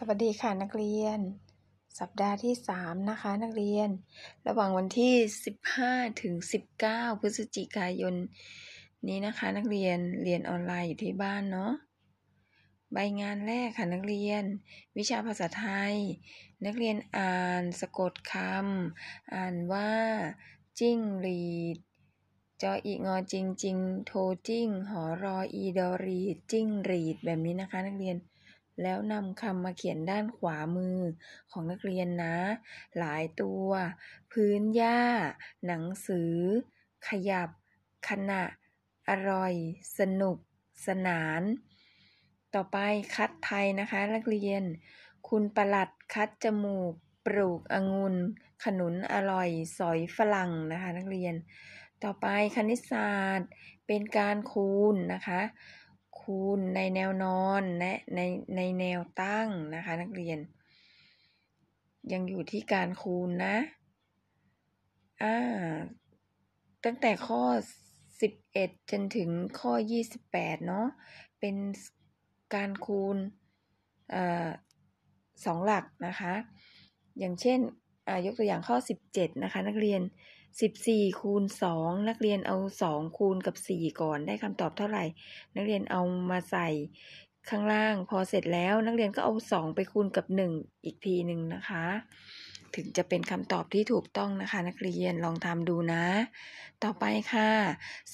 สวัสดีค่ะนักเรียน สัปดาห์ที่3นะคะ นักเรียน ระหว่างวันที่ 15ถึง19พฤศจิกายน นี้นะคะนักเรียนเรียนออนไลน์อยู่ที่บ้านเนาะ ใบงานแรกค่ะนักเรียน วิชาภาษาไทย นักเรียนอ่านสะกดคำอ่านว่าจิ้งรีดจออีงอจริงจริงโทจิ้งหอรออีดอรีจิ้งรีดแบบนี้นะคะนักเรียนแล้วนำคำมาเขียนด้านขวามือของนักเรียนนะ หลายตัว พื้นหญ้า หนังสือ ขยับขณะ อร่อย สนุก สนาน ต่อไปคัดไทยนะคะ นักเรียน คุณประหลัดคัดจมูก ปลูกองุ่นขนุนอร่อย สอยฝรั่งนะคะ นักเรียน ต่อไปคณิตศาสตร์เป็นการคูณนะคะคูณ ในแนวนอนและในในแนวตั้งนะคะ นักเรียน ยังอยู่ที่การคูณนะอ่าตั้งแต่ข้อ 11 จนถึงข้อ 28เนาะเป็นการคูณอสองหลักนะคะ อย่างเช่นยกตัวอย่างข้อ 17 นะคะ นักเรียน14คูณ2นักเรียนเอา2คูณกับ 4 ก่อน ได้คำตอบเท่าไหร่ นักเรียนเอามาใส่ข้างล่าง พอเสร็จแล้ว นักเรียนก็เอา2ไปคูณกับ 1 อีกทีหนึ่งนะคะ ถึงจะเป็นคำตอบที่ถูกต้องนะคะ นักเรียนลองทำดูนะ ต่อไปค่ะ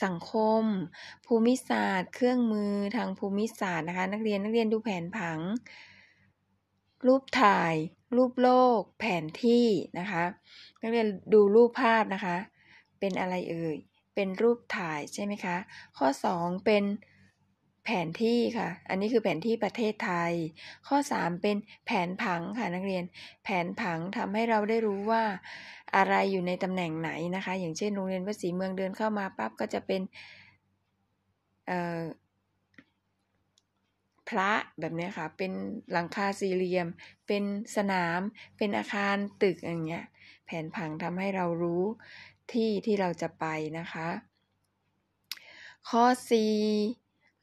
สังคม ภูมิศาสตร์ เครื่องมือทางภูมิศาสตร์นะคะ นักเรียนนักเรียนดูแผนผังรูปถ่าย รูปโลก แผนที่นะคะ นักเรียนดูรูปภาพนะคะ เป็นอะไรเอ่ย เป็นรูปถ่ายใช่ไหมคะ ข้อ 2 เป็นแผนที่ค่ะ อันนี้คือแผนที่ประเทศไทย ข้อ 3 เป็นแผนผังค่ะนักเรียน แผนผังทำให้เราได้รู้ว่าอะไรอยู่ในตำแหน่งไหนนะคะ อย่างเช่นโรงเรียนวัดศรีเมืองเดินเข้ามาปั๊บก็จะเป็นเอ่อพระแบบนี้ค่ะ เป็นหลังคาสี่เหลี่ยม เป็นสนาม เป็นอาคารตึก อย่างเงี้ย แผนผังทำให้เรารู้ที่ที่เราจะไปนะคะ ข้อ C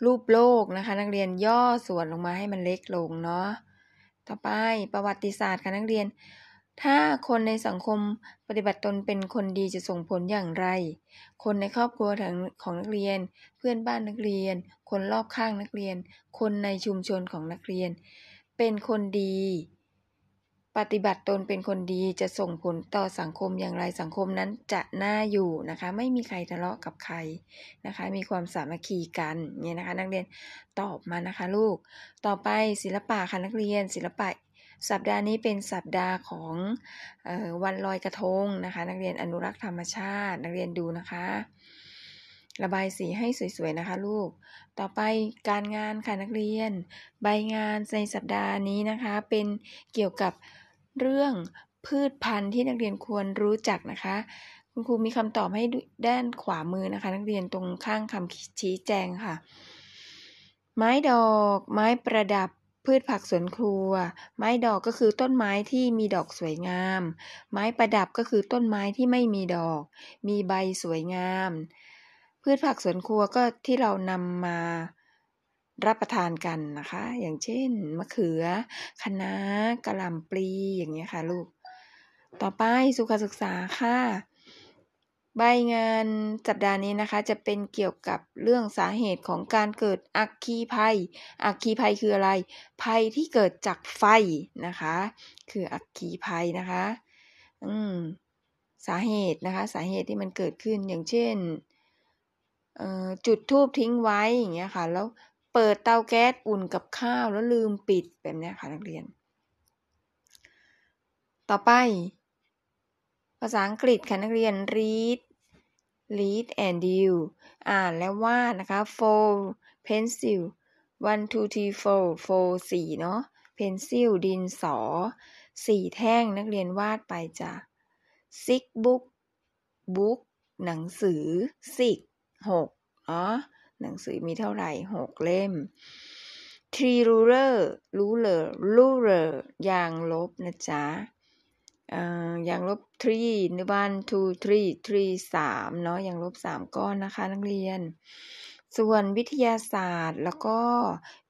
รูปโลกนะคะ นักเรียนย่อส่วนลงมาให้มันเล็กลงเนาะ ต่อไปประวัติศาสตร์ค่ะ นักเรียนถ้าคนในสังคมปฏิบัติตนเป็นคนดีจะส่งผลอย่างไร คนในครอบครัวของนักเรียน เพื่อนบ้านนักเรียน คนรอบข้างนักเรียน คนในชุมชนของนักเรียน เป็นคนดี ปฏิบัติตนเป็นคนดีจะส่งผลต่อสังคมอย่างไรสังคมนั้นจะน่าอยู่นะคะไม่มีใครทะเลาะกับใครนะคะมีความสามัคคีกันเนี่ยนะคะนักเรียนตอบมานะคะลูก ต่อไปศิลปะค่ะนักเรียน ศิลปะสัปดาห์นี้เป็นสัปดาห์ของออวันลอยกระทงนะคะ นักเรียนอนุรักษ์ธรรมชาตินักเรียนดูนะคะ ระบายสีให้สวยๆนะคะลูก ต่อไปการงานค่ะนักเรียน ใบงานในสัปดาห์นี้นะคะ เป็นเกี่ยวกับเรื่องพืชพันธุ์ที่นักเรียนควรรู้จักนะคะ คุณครูมีคำตอบให้ด้านขวามือนะคะ นักเรียนตรงข้างคำชี้แจงค่ะ ไม้ดอก ไม้ประดับพืชผักสวนครัว ไม้ดอกก็คือต้นไม้ที่มีดอกสวยงาม ไม้ประดับก็คือต้นไม้ที่ไม่มีดอก มีใบสวยงาม พืชผักสวนครัวก็ที่เรานำมารับประทานกันนะคะ อย่างเช่นมะเขือ คะน้า กระหล่ำปลี อย่างเงี้ยค่ะ ลูก ต่อไปสุขศึกษาค่ะใบงานสัปดาห์นี้นะคะ จะเป็นเกี่ยวกับเรื่องสาเหตุของการเกิดอัคคีภัย อัคคีภัยคืออะไร ภัยที่เกิดจากไฟนะคะ คืออัคคีภัยนะคะ อืม สาเหตุนะคะ สาเหตุที่มันเกิดขึ้นอย่างเช่นจุดทูบทิ้งไว้อย่างเงี้ยค่ะ แล้วเปิดเตาแก๊สอุ่นกับข้าวแล้วลืมปิดแบบนี้ค่ะนักเรียน ต่อไปภาษาอังกฤษค่ะนักเรียน read read and deal อ่านและวาดนะคะ f o u r pencil one two three four four สี่เนาะ pencil ดินสอสี่แท่งนักเรียนวาดไปจ้ะ six book book หนังสือ six หกเ๋อหนังสือมีเท่าไหร่หกเล่ม three ruler ruler ruler ยางลบนะจ๊ะอย่างลบ3รีหรือบ้านทูทสามเนาะอย่างลบสามก้อนนะคะนักเรียน ส่วนวิทยาศาสตร์แล้วก็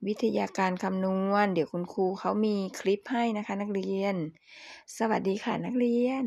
วิทยาการคำนวณ เดี๋ยวคุณครูเขามีคลิปให้นะคะนักเรียน สวัสดีค่ะนักเรียน